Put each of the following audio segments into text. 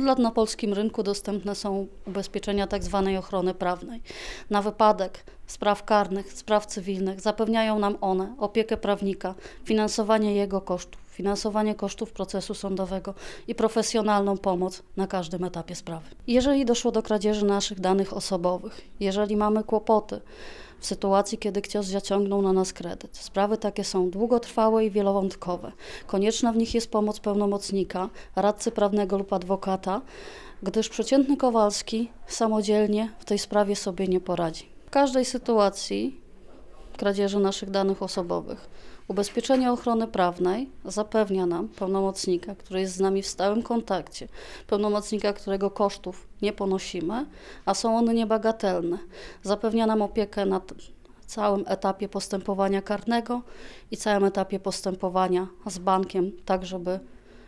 Od lat na polskim rynku dostępne są ubezpieczenia tzw. Tak ochrony prawnej. Na wypadek spraw karnych, spraw cywilnych zapewniają nam one opiekę prawnika, finansowanie jego kosztów finansowanie kosztów procesu sądowego i profesjonalną pomoc na każdym etapie sprawy. Jeżeli doszło do kradzieży naszych danych osobowych, jeżeli mamy kłopoty w sytuacji, kiedy ktoś zaciągnął na nas kredyt, sprawy takie są długotrwałe i wielowątkowe. Konieczna w nich jest pomoc pełnomocnika, radcy prawnego lub adwokata, gdyż przeciętny Kowalski samodzielnie w tej sprawie sobie nie poradzi. W każdej sytuacji kradzieży naszych danych osobowych. Ubezpieczenie ochrony prawnej zapewnia nam pełnomocnika, który jest z nami w stałym kontakcie, pełnomocnika, którego kosztów nie ponosimy, a są one niebagatelne. Zapewnia nam opiekę nad całym etapie postępowania karnego i całym etapie postępowania z bankiem, tak żeby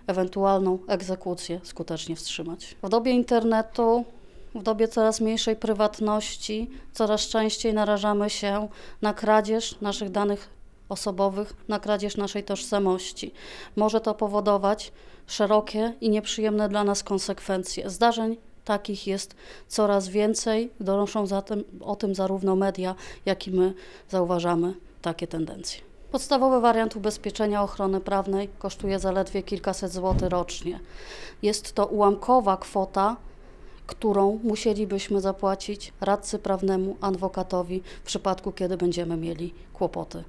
ewentualną egzekucję skutecznie wstrzymać. W dobie internetu w dobie coraz mniejszej prywatności coraz częściej narażamy się na kradzież naszych danych osobowych, na kradzież naszej tożsamości. Może to powodować szerokie i nieprzyjemne dla nas konsekwencje. Zdarzeń takich jest coraz więcej, donoszą zatem o tym zarówno media, jak i my zauważamy takie tendencje. Podstawowy wariant ubezpieczenia ochrony prawnej kosztuje zaledwie kilkaset złotych rocznie. Jest to ułamkowa kwota którą musielibyśmy zapłacić radcy prawnemu, adwokatowi w przypadku, kiedy będziemy mieli kłopoty.